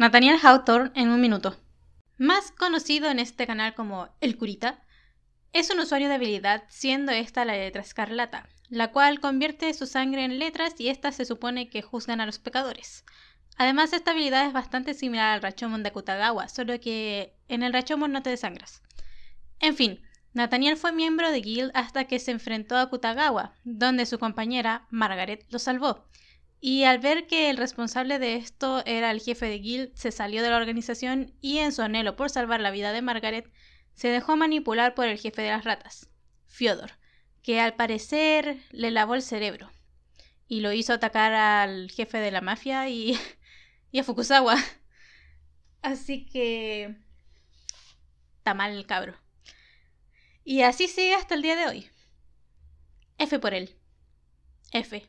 Nathaniel Hawthorne en un minuto. Más conocido en este canal como El Curita, es un usuario de habilidad, siendo esta la letra escarlata, la cual convierte su sangre en letras y estas se supone que juzgan a los pecadores. Además, esta habilidad es bastante similar al Rachomon de Akutagawa, solo que en el Rachomon no te desangras. En fin, Nathaniel fue miembro de Guild hasta que se enfrentó a Akutagawa, donde su compañera, Margaret, lo salvó. Y al ver que el responsable de esto era el jefe de Guild, se salió de la organización y en su anhelo por salvar la vida de Margaret, se dejó manipular por el jefe de las ratas, Fyodor, que al parecer le lavó el cerebro y lo hizo atacar al jefe de la mafia y, a Fukusawa. Así que... Está mal el cabro. Y así sigue hasta el día de hoy. F por él. F.